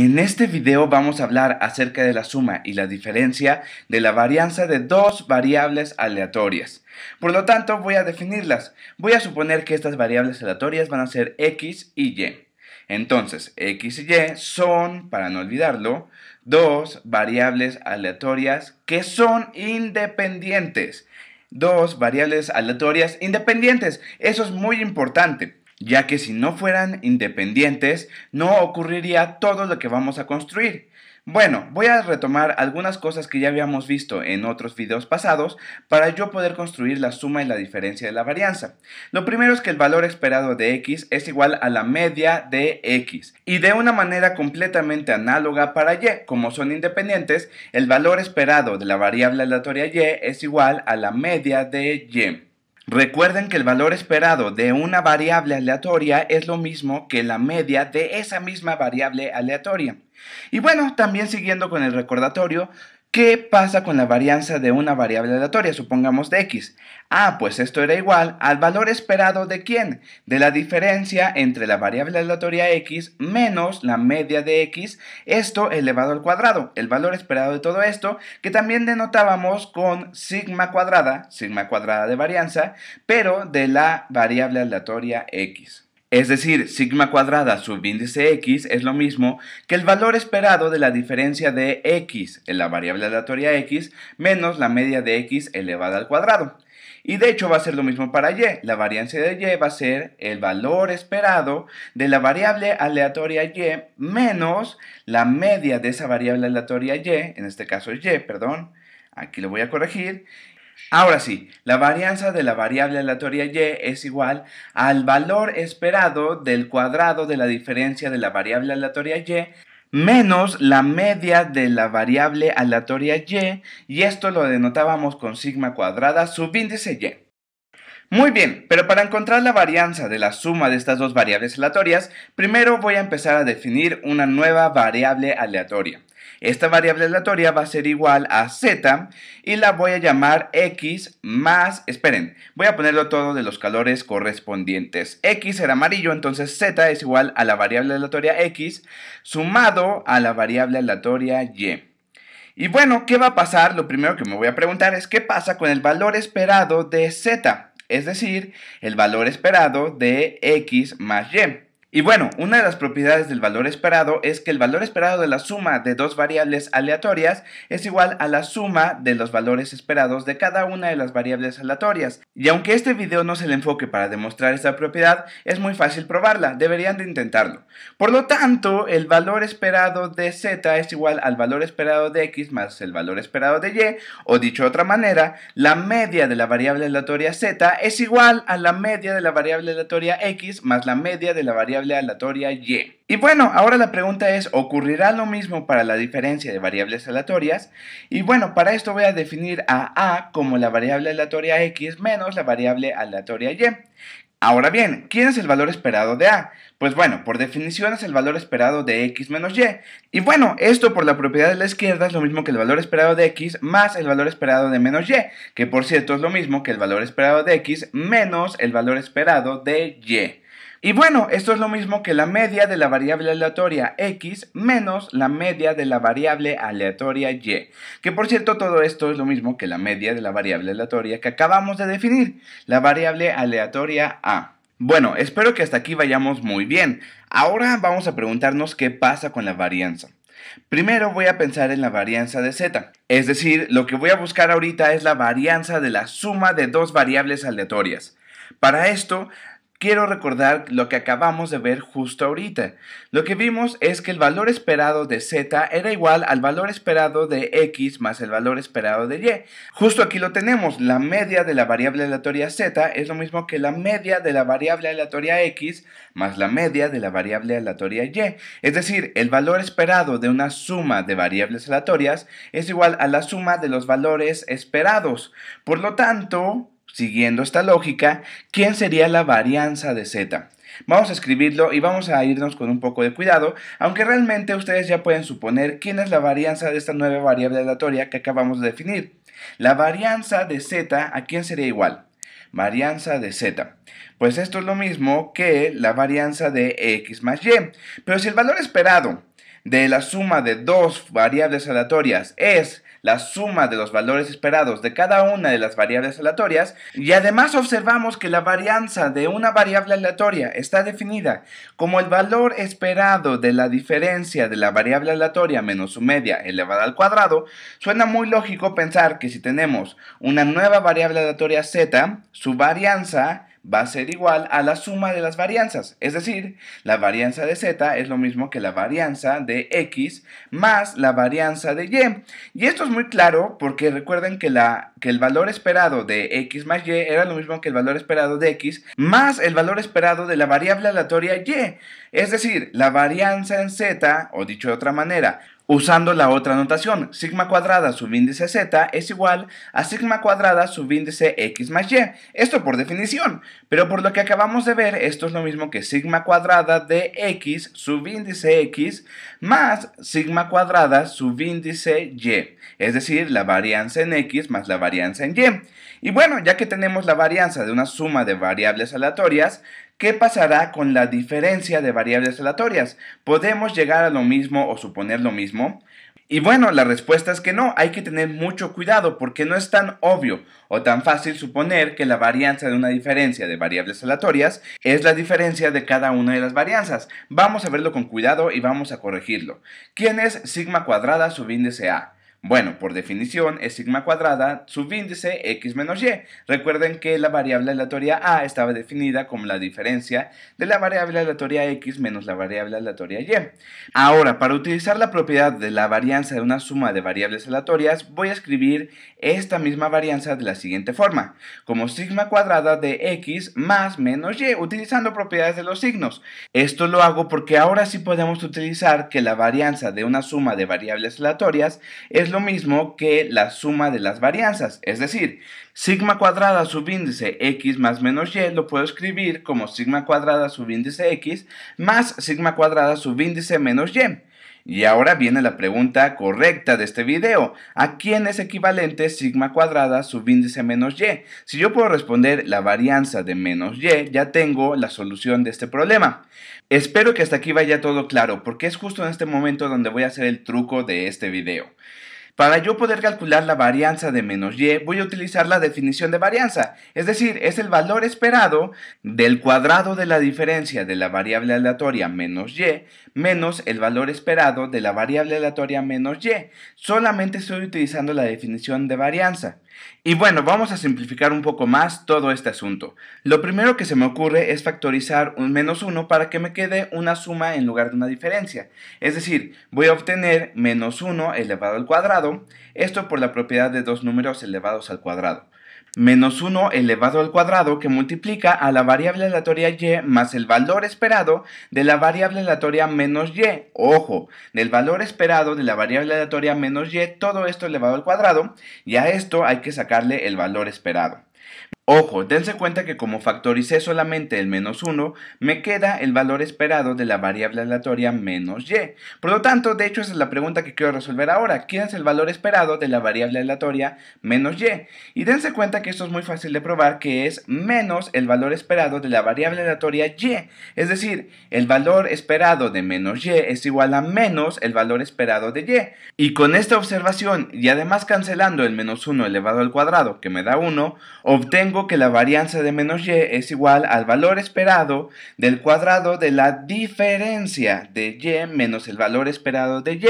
En este video vamos a hablar acerca de la suma y la diferencia de la varianza de dos variables aleatorias. Por lo tanto, voy a definirlas. Voy a suponer que estas variables aleatorias van a ser x y y. Entonces, x y y son, para no olvidarlo, dos variables aleatorias que son independientes dos variables aleatorias independientes. Eso es muy importante ya que si no fueran independientes no ocurriría todo lo que vamos a construir. Bueno, voy a retomar algunas cosas que ya habíamos visto en otros videos pasados para yo poder construir la suma y la diferencia de la varianza. Lo primero es que el valor esperado de x es igual a la media de x y de una manera completamente análoga para y, como son independientes, el valor esperado de la variable aleatoria y es igual a la media de y. Recuerden que el valor esperado de una variable aleatoria es lo mismo que la media de esa misma variable aleatoria. Y bueno, también siguiendo con el recordatorio, ¿Qué pasa con la varianza de una variable aleatoria, supongamos de x? Ah, pues esto era igual al valor esperado de quién? De la diferencia entre la variable aleatoria x menos la media de x, esto elevado al cuadrado, el valor esperado de todo esto, que también denotábamos con sigma cuadrada, sigma cuadrada de varianza, pero de la variable aleatoria x. Es decir, sigma cuadrada subíndice x es lo mismo que el valor esperado de la diferencia de x en la variable aleatoria x menos la media de x elevada al cuadrado. Y de hecho va a ser lo mismo para y. La variancia de y va a ser el valor esperado de la variable aleatoria y menos la media de esa variable aleatoria y, en este caso y, perdón, aquí lo voy a corregir, Ahora sí, la varianza de la variable aleatoria y es igual al valor esperado del cuadrado de la diferencia de la variable aleatoria y menos la media de la variable aleatoria y, y esto lo denotábamos con sigma cuadrada subíndice y. Muy bien, pero para encontrar la varianza de la suma de estas dos variables aleatorias, primero voy a empezar a definir una nueva variable aleatoria. Esta variable aleatoria va a ser igual a z y la voy a llamar x más, esperen, voy a ponerlo todo de los colores correspondientes. x era amarillo, entonces z es igual a la variable aleatoria x sumado a la variable aleatoria y. Y bueno, ¿qué va a pasar? Lo primero que me voy a preguntar es qué pasa con el valor esperado de z, es decir, el valor esperado de x más y. Y bueno, una de las propiedades del valor esperado es que el valor esperado de la suma de dos variables aleatorias es igual a la suma de los valores esperados de cada una de las variables aleatorias. Y aunque este video no es el enfoque para demostrar esta propiedad, es muy fácil probarla, deberían de intentarlo. Por lo tanto, el valor esperado de z es igual al valor esperado de x más el valor esperado de y, o dicho de otra manera, la media de la variable aleatoria z es igual a la media de la variable aleatoria x más la media de la variable aleatoria y. Y bueno, ahora la pregunta es, ¿ocurrirá lo mismo para la diferencia de variables aleatorias? Y bueno, para esto voy a definir a A como la variable aleatoria X menos la variable aleatoria Y. Ahora bien, ¿quién es el valor esperado de A? Pues bueno, por definición es el valor esperado de X menos Y. Y bueno, esto por la propiedad de la izquierda es lo mismo que el valor esperado de X más el valor esperado de menos Y, que por cierto es lo mismo que el valor esperado de X menos el valor esperado de Y. Y bueno, esto es lo mismo que la media de la variable aleatoria x menos la media de la variable aleatoria y. Que por cierto, todo esto es lo mismo que la media de la variable aleatoria que acabamos de definir, la variable aleatoria a. Bueno, espero que hasta aquí vayamos muy bien. Ahora vamos a preguntarnos qué pasa con la varianza. Primero voy a pensar en la varianza de z, es decir, lo que voy a buscar ahorita es la varianza de la suma de dos variables aleatorias. Para esto, quiero recordar lo que acabamos de ver justo ahorita. Lo que vimos es que el valor esperado de z era igual al valor esperado de x más el valor esperado de y. Justo aquí lo tenemos, la media de la variable aleatoria z es lo mismo que la media de la variable aleatoria x más la media de la variable aleatoria y. Es decir, el valor esperado de una suma de variables aleatorias es igual a la suma de los valores esperados. Por lo tanto, Siguiendo esta lógica, ¿quién sería la varianza de z? Vamos a escribirlo y vamos a irnos con un poco de cuidado, aunque realmente ustedes ya pueden suponer quién es la varianza de esta nueva variable aleatoria que acabamos de definir. La varianza de z, ¿a quién sería igual? Varianza de z. Pues esto es lo mismo que la varianza de x más y, pero si el valor esperado de la suma de dos variables aleatorias es la suma de los valores esperados de cada una de las variables aleatorias y además observamos que la varianza de una variable aleatoria está definida como el valor esperado de la diferencia de la variable aleatoria menos su media elevada al cuadrado, suena muy lógico pensar que si tenemos una nueva variable aleatoria z, su varianza va a ser igual a la suma de las varianzas. Es decir, la varianza de z es lo mismo que la varianza de x más la varianza de y. Y esto es muy claro porque recuerden que, la, que el valor esperado de x más y era lo mismo que el valor esperado de x más el valor esperado de la variable aleatoria y. Es decir, la varianza en z, o dicho de otra manera, usando la otra notación, sigma cuadrada subíndice z es igual a sigma cuadrada subíndice x más y. Esto por definición, pero por lo que acabamos de ver, esto es lo mismo que sigma cuadrada de x subíndice x más sigma cuadrada subíndice y. Es decir, la varianza en x más la varianza en y. Y bueno, ya que tenemos la varianza de una suma de variables aleatorias, ¿Qué pasará con la diferencia de variables aleatorias? ¿Podemos llegar a lo mismo o suponer lo mismo? Y bueno, la respuesta es que no, hay que tener mucho cuidado porque no es tan obvio o tan fácil suponer que la varianza de una diferencia de variables aleatorias es la diferencia de cada una de las varianzas. Vamos a verlo con cuidado y vamos a corregirlo. ¿Quién es sigma cuadrada subíndice A? Bueno, por definición es sigma cuadrada subíndice x menos y. Recuerden que la variable aleatoria a estaba definida como la diferencia de la variable aleatoria x menos la variable aleatoria y. Ahora, para utilizar la propiedad de la varianza de una suma de variables aleatorias, voy a escribir esta misma varianza de la siguiente forma, como sigma cuadrada de x más menos y, utilizando propiedades de los signos. Esto lo hago porque ahora sí podemos utilizar que la varianza de una suma de variables aleatorias es es lo mismo que la suma de las varianzas, es decir, sigma cuadrada subíndice x más menos y lo puedo escribir como sigma cuadrada subíndice x más sigma cuadrada subíndice menos y. Y ahora viene la pregunta correcta de este video. ¿A quién es equivalente sigma cuadrada subíndice menos y? Si yo puedo responder la varianza de menos y, ya tengo la solución de este problema. Espero que hasta aquí vaya todo claro, porque es justo en este momento donde voy a hacer el truco de este video. Para yo poder calcular la varianza de menos y, voy a utilizar la definición de varianza, es decir, es el valor esperado del cuadrado de la diferencia de la variable aleatoria menos y menos el valor esperado de la variable aleatoria menos y. Solamente estoy utilizando la definición de varianza. Y bueno, vamos a simplificar un poco más todo este asunto. Lo primero que se me ocurre es factorizar un menos 1 para que me quede una suma en lugar de una diferencia. Es decir, voy a obtener menos 1 elevado al cuadrado esto por la propiedad de dos números elevados al cuadrado, menos 1 elevado al cuadrado que multiplica a la variable aleatoria y más el valor esperado de la variable aleatoria menos y. Ojo, del valor esperado de la variable aleatoria menos y, todo esto elevado al cuadrado, y a esto hay que sacarle el valor esperado. Ojo, dense cuenta que como factoricé solamente el menos 1, me queda el valor esperado de la variable aleatoria menos y. Por lo tanto, de hecho esa es la pregunta que quiero resolver ahora. ¿Quién es el valor esperado de la variable aleatoria menos y? Y dense cuenta que esto es muy fácil de probar, que es menos el valor esperado de la variable aleatoria y. Es decir, el valor esperado de menos y es igual a menos el valor esperado de y. Y con esta observación, y además cancelando el menos 1 elevado al cuadrado, que me da 1, obtengo que la varianza de menos y es igual al valor esperado del cuadrado de la diferencia de y menos el valor esperado de y.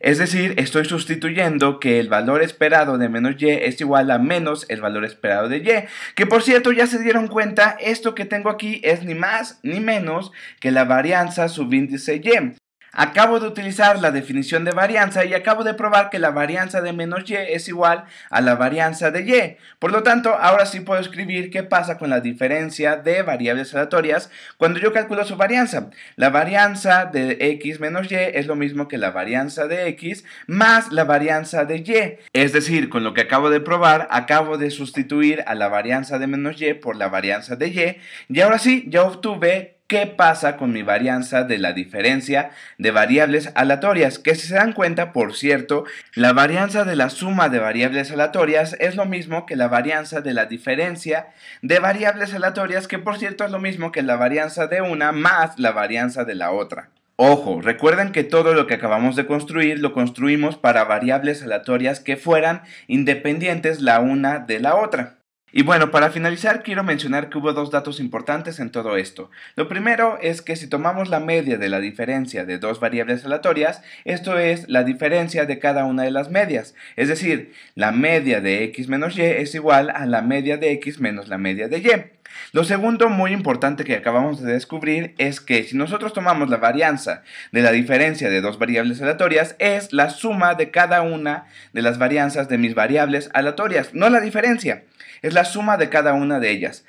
Es decir, estoy sustituyendo que el valor esperado de menos y es igual a menos el valor esperado de y. Que por cierto, ya se dieron cuenta, esto que tengo aquí es ni más ni menos que la varianza subíndice y. Acabo de utilizar la definición de varianza y acabo de probar que la varianza de menos y es igual a la varianza de y. Por lo tanto, ahora sí puedo escribir qué pasa con la diferencia de variables aleatorias cuando yo calculo su varianza. La varianza de x menos y es lo mismo que la varianza de x más la varianza de y. Es decir, con lo que acabo de probar, acabo de sustituir a la varianza de menos y por la varianza de y. Y ahora sí, ya obtuve qué pasa con mi varianza de la diferencia de variables aleatorias, que si se dan cuenta, por cierto, la varianza de la suma de variables aleatorias es lo mismo que la varianza de la diferencia de variables aleatorias, que por cierto es lo mismo que la varianza de una más la varianza de la otra. Ojo, recuerden que todo lo que acabamos de construir lo construimos para variables aleatorias que fueran independientes la una de la otra. Y bueno, para finalizar quiero mencionar que hubo dos datos importantes en todo esto. Lo primero es que si tomamos la media de la diferencia de dos variables aleatorias, esto es la diferencia de cada una de las medias. Es decir, la media de x menos y es igual a la media de x menos la media de y. Lo segundo muy importante que acabamos de descubrir es que si nosotros tomamos la varianza de la diferencia de dos variables aleatorias, es la suma de cada una de las varianzas de mis variables aleatorias, no la diferencia, es la suma de cada una de ellas.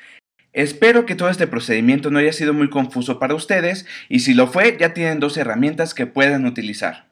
Espero que todo este procedimiento no haya sido muy confuso para ustedes y si lo fue ya tienen dos herramientas que pueden utilizar.